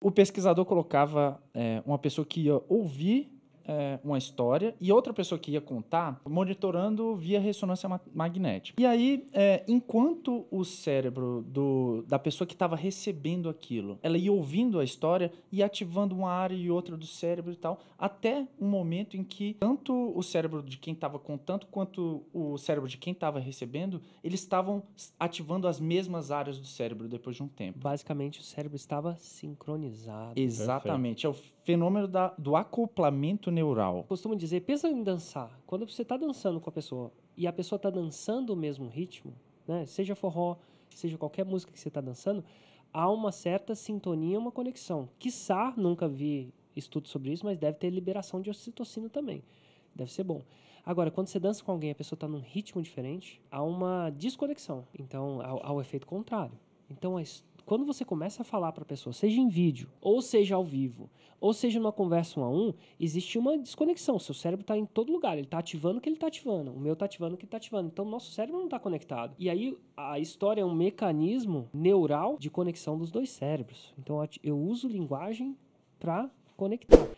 o pesquisador colocava é, uma pessoa que ia ouvir é, uma história e outra pessoa que ia contar monitorando via ressonância ma magnética. E aí, é, enquanto o cérebro do, da pessoa que estava recebendo aquilo, ela ia ouvindo a história e ativando uma área e outra do cérebro e tal, até um momento em que tanto o cérebro de quem estava contando quanto o cérebro de quem estava recebendo, eles estavam ativando as mesmas áreas do cérebro depois de um tempo. Basicamente, o cérebro estava sincronizado. Exatamente. Perfeito. É o fenômeno da, do acoplamento neural. Costumo dizer, pensa em dançar. Quando você está dançando com a pessoa e a pessoa está dançando o mesmo ritmo, né? seja forró, seja qualquer música que você está dançando, há uma certa sintonia, uma conexão. Quiçá, nunca vi estudo sobre isso, mas deve ter liberação de ocitocina também. Deve ser bom. Agora, quando você dança com alguém, a pessoa está num ritmo diferente, há uma desconexão. Então, há, há o efeito contrário. Então, a história quando você começa a falar para a pessoa, seja em vídeo, ou seja ao vivo, ou seja numa conversa um a um, existe uma desconexão. Seu cérebro está em todo lugar. Ele está ativando o que ele está ativando. O meu está ativando o que está ativando. Então, nosso cérebro não está conectado. E aí, a história é um mecanismo neural de conexão dos dois cérebros. Então, eu uso linguagem para conectar.